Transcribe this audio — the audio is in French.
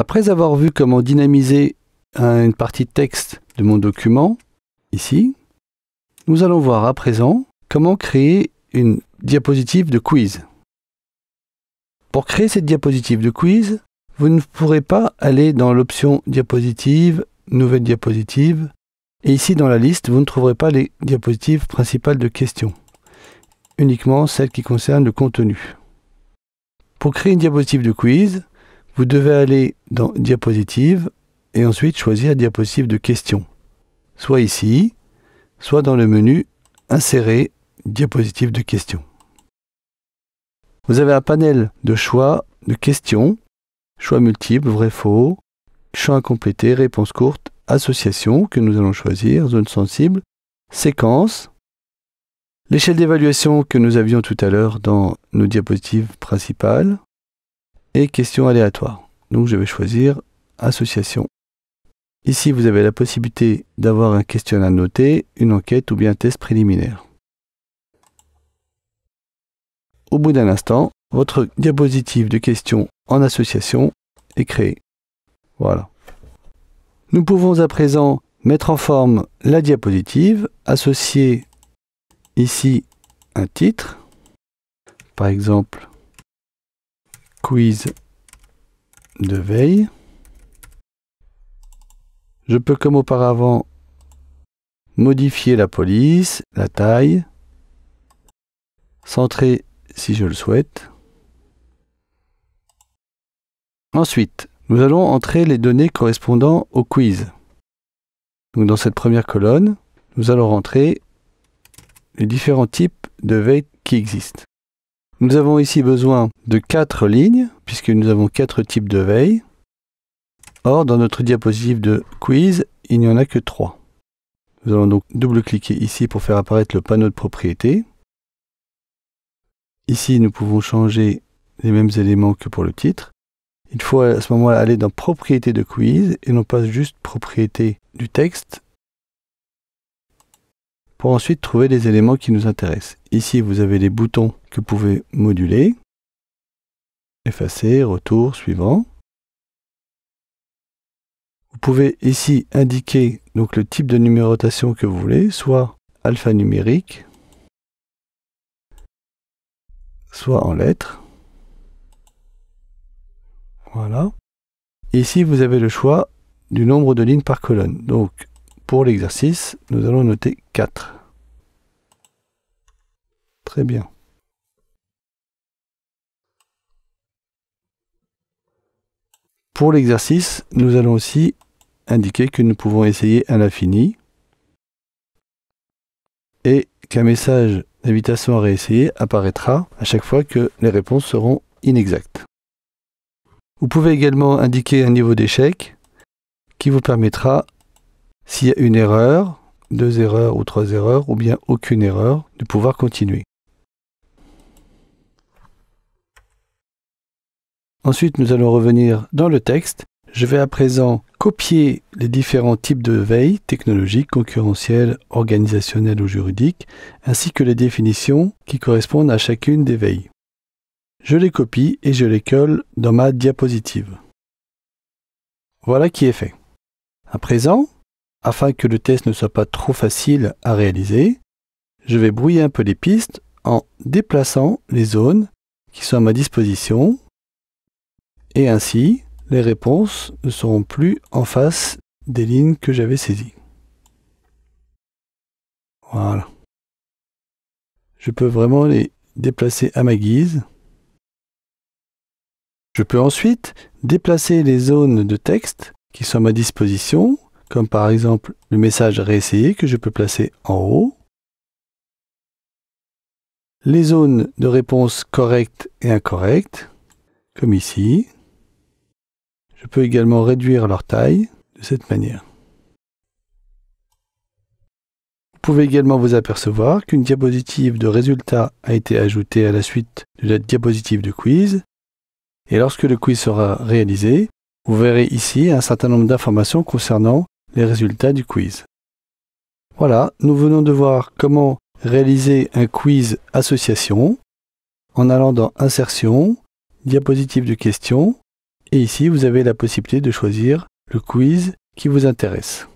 Après avoir vu comment dynamiser une partie de texte de mon document, ici, nous allons voir à présent comment créer une diapositive de quiz. Pour créer cette diapositive de quiz, vous ne pourrez pas aller dans l'option diapositive, nouvelle diapositive, et ici dans la liste, vous ne trouverez pas les diapositives principales de questions, uniquement celles qui concernent le contenu. Pour créer une diapositive de quiz, vous devez aller dans Diapositive et ensuite choisir Diapositive de questions. Soit ici, soit dans le menu Insérer Diapositive de questions. Vous avez un panel de choix de questions, choix multiples, vrai-faux, champs à compléter, réponse courte, association que nous allons choisir, zone sensible, séquence, l'échelle d'évaluation que nous avions tout à l'heure dans nos diapositives principales, et question aléatoire. Donc je vais choisir association. Ici, vous avez la possibilité d'avoir un questionnaire noté, une enquête ou bien un test préliminaire. Au bout d'un instant, votre diapositive de questions en association est créée. Voilà. Nous pouvons à présent mettre en forme la diapositive, associer ici un titre, par exemple quiz de veille. Je peux comme auparavant modifier la police, la taille, centrer si je le souhaite. Ensuite, nous allons entrer les données correspondant au quiz. dans cette première colonne, nous allons rentrer les différents types de veille qui existent. Nous avons ici besoin de quatre lignes, puisque nous avons quatre types de veille. Or, dans notre diapositive de quiz, il n'y en a que trois. Nous allons donc double-cliquer ici pour faire apparaître le panneau de propriétés. Ici, nous pouvons changer les mêmes éléments que pour le titre. Il faut à ce moment-là aller dans Propriétés de quiz et non pas juste Propriétés du texte pour ensuite trouver les éléments qui nous intéressent. Ici, vous avez les boutons que vous pouvez moduler, effacer, retour, suivant. Vous pouvez ici indiquer donc le type de numérotation que vous voulez, soit alphanumérique, soit en lettres. Voilà. Ici, vous avez le choix du nombre de lignes par colonne. Donc, pour l'exercice, nous allons noter 4. Très bien. Pour l'exercice, nous allons aussi indiquer que nous pouvons essayer à l'infini et qu'un message d'invitation à réessayer apparaîtra à chaque fois que les réponses seront inexactes. Vous pouvez également indiquer un niveau d'échec qui vous permettra s'il y a une erreur, deux erreurs ou trois erreurs, ou bien aucune erreur, de pouvoir continuer. Ensuite, nous allons revenir dans le texte. Je vais à présent copier les différents types de veilles, technologiques, concurrentielles, organisationnelles ou juridiques, ainsi que les définitions qui correspondent à chacune des veilles. Je les copie et je les colle dans ma diapositive. Voilà qui est fait. À présent, afin que le test ne soit pas trop facile à réaliser, je vais brouiller un peu les pistes en déplaçant les zones qui sont à ma disposition et ainsi les réponses ne seront plus en face des lignes que j'avais saisies. Voilà. Je peux vraiment les déplacer à ma guise. Je peux ensuite déplacer les zones de texte qui sont à ma disposition comme par exemple le message réessayer que je peux placer en haut, les zones de réponse correctes et incorrectes, comme ici. Je peux également réduire leur taille de cette manière. Vous pouvez également vous apercevoir qu'une diapositive de résultats a été ajoutée à la suite de la diapositive de quiz. Et lorsque le quiz sera réalisé, vous verrez ici un certain nombre d'informations concernant les résultats du quiz. Voilà, nous venons de voir comment réaliser un quiz association en allant dans Insertion, diapositive de questions, et ici vous avez la possibilité de choisir le quiz qui vous intéresse.